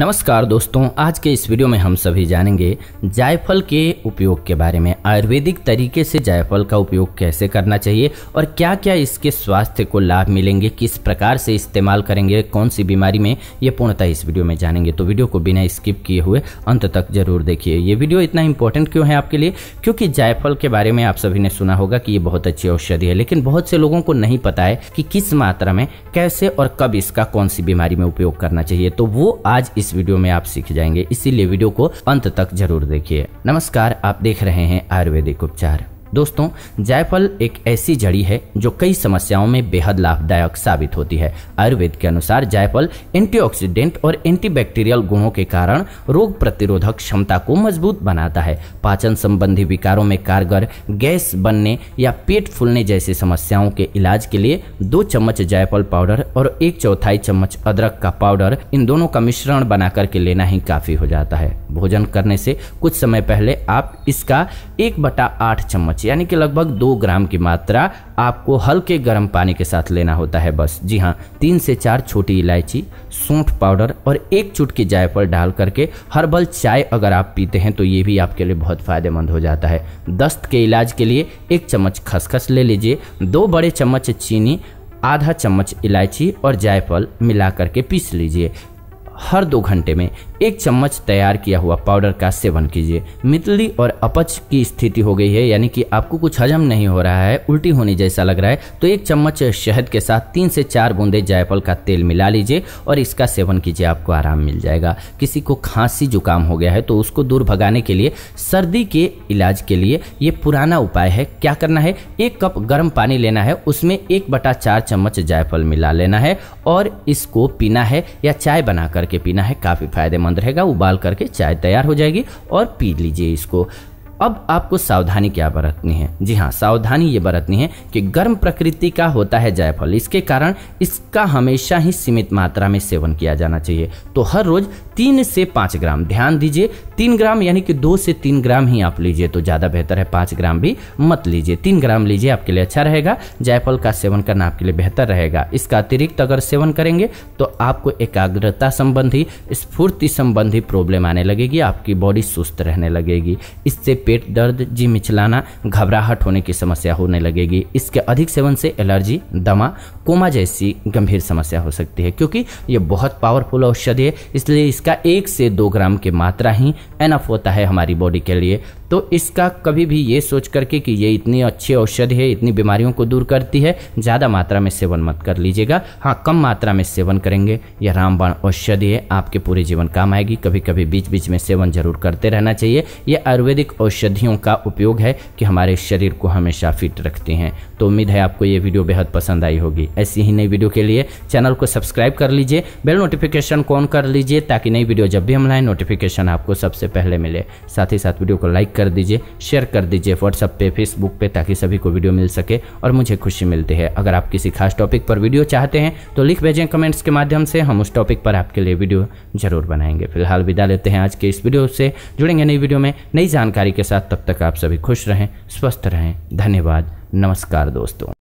नमस्कार दोस्तों आज के इस वीडियो में हम सभी जानेंगे जायफल के उपयोग के बारे में आयुर्वेदिक तरीके से जायफल का उपयोग कैसे करना चाहिए और क्या क्या इसके स्वास्थ्य को लाभ मिलेंगे किस प्रकार से इस्तेमाल करेंगे कौन सी बीमारी में ये पूर्णतः इस वीडियो में जानेंगे तो वीडियो को बिना स्किप किए हुए अंत तक जरूर देखिए ये वीडियो इतना इंपॉर्टेंट क्यों है आपके लिए क्योंकि जायफल के बारे में आप सभी ने सुना होगा कि ये बहुत अच्छी औषधि है लेकिन बहुत से लोगों को नहीं पता है कि किस मात्रा में कैसे और कब इसका कौन सी बीमारी में उपयोग करना चाहिए तो वो आज इस इस वीडियो में आप सीख जाएंगे इसीलिए वीडियो को अंत तक जरूर देखिए नमस्कार आप देख रहे हैं आयुर्वेदिक उपचार दोस्तों जायफल एक ऐसी जड़ी है जो कई समस्याओं में बेहद लाभदायक साबित होती है आयुर्वेद के अनुसार जायफल एंटीऑक्सीडेंट और एंटीबैक्टीरियल गुणों के कारण रोग प्रतिरोधक क्षमता को मजबूत बनाता है पाचन संबंधी विकारों में कारगर गैस बनने या पेट फूलने जैसी समस्याओं के इलाज के लिए दो चम्मच जायफल पाउडर और एक चौथाई चम्मच अदरक का पाउडर इन दोनों का मिश्रण बनाकर के लेना ही काफी हो जाता है भोजन करने से कुछ समय पहले आप इसका एक बटा आठ चम्मच यानी कि लगभग दो ग्राम की मात्रा आपको हल्के गर्म पानी के साथ लेना होता है बस जी हाँ तीन से चार छोटी इलायची सौंठ पाउडर और एक चुटकी जायफल डाल करके हर्बल चाय अगर आप पीते हैं तो ये भी आपके लिए बहुत फ़ायदेमंद हो जाता है दस्त के इलाज के लिए एक चम्मच खसखस ले लीजिए दो बड़े चम्मच चीनी आधा चम्मच इलायची और जायफल मिला करके पीस लीजिए हर दो घंटे में एक चम्मच तैयार किया हुआ पाउडर का सेवन कीजिए मितली और अपच की स्थिति हो गई है यानी कि आपको कुछ हजम नहीं हो रहा है उल्टी होने जैसा लग रहा है तो एक चम्मच शहद के साथ तीन से चार बूंदे जायफल का तेल मिला लीजिए और इसका सेवन कीजिए आपको आराम मिल जाएगा किसी को खांसी जुकाम हो गया है तो उसको दूर भगाने के लिए सर्दी के इलाज के लिए ये पुराना उपाय है क्या करना है एक कप गर्म पानी लेना है उसमें एक बटा चार चम्मच जायफल मिला लेना है और इसको पीना है या चाय बना करके पीना है काफ़ी फायदेमंद रहेगा उबाल करके चाय तैयार हो जाएगी और पी लीजिए इसको अब आपको सावधानी क्या बरतनी है जी हाँ सावधानी ये बरतनी है कि गर्म प्रकृति का होता है जायफल इसके कारण इसका हमेशा ही सीमित मात्रा में सेवन किया जाना चाहिए तो हर रोज तीन से पाँच ग्राम ध्यान दीजिए तीन ग्राम यानी कि दो से तीन ग्राम ही आप लीजिए तो ज़्यादा बेहतर है पाँच ग्राम भी मत लीजिए तीन ग्राम लीजिए आपके लिए अच्छा रहेगा जायफल का सेवन करना आपके लिए बेहतर रहेगा इसका अतिरिक्त अगर सेवन करेंगे तो आपको एकाग्रता संबंधी स्फूर्ति संबंधी प्रॉब्लम आने लगेगी आपकी बॉडी सुस्त रहने लगेगी इससे पेट दर्द जी मिचलाना घबराहट होने की समस्या होने लगेगी इसके अधिक सेवन से एलर्जी दमा कोमा जैसी गंभीर समस्या हो सकती है क्योंकि ये बहुत पावरफुल औषधि है इसलिए इसका एक से दो ग्राम की मात्रा ही एनफ होता है हमारी बॉडी के लिए तो इसका कभी भी ये सोच करके कि ये इतनी अच्छी औषधि है इतनी बीमारियों को दूर करती है ज़्यादा मात्रा में सेवन मत कर लीजिएगा हाँ कम मात्रा में सेवन करेंगे यह रामबाण औषधि है आपके पूरे जीवन काम आएगी कभी कभी बीच बीच में सेवन जरूर करते रहना चाहिए यह आयुर्वेदिक औषधियों का उपयोग है कि हमारे शरीर को हमेशा फिट रखते हैं तो उम्मीद है आपको ये वीडियो बेहद पसंद आई होगी ऐसी ही नई वीडियो के लिए चैनल को सब्सक्राइब कर लीजिए बेल नोटिफिकेशन को ऑन कर लीजिए ताकि नई वीडियो जब भी हम लाएँ नोटिफिकेशन आपको सबसे पहले मिले साथ ही साथ वीडियो को लाइक कर दीजिए शेयर कर दीजिए व्हाट्सअप पे फेसबुक पे ताकि सभी को वीडियो मिल सके और मुझे खुशी मिलती है अगर आप किसी खास टॉपिक पर वीडियो चाहते हैं तो लिख भेजें कमेंट्स के माध्यम से हम उस टॉपिक पर आपके लिए वीडियो जरूर बनाएंगे फिलहाल विदा लेते हैं आज के इस वीडियो से जुड़ेंगे नई वीडियो में नई जानकारी के साथ तब तक आप सभी खुश रहें स्वस्थ रहें धन्यवाद नमस्कार दोस्तों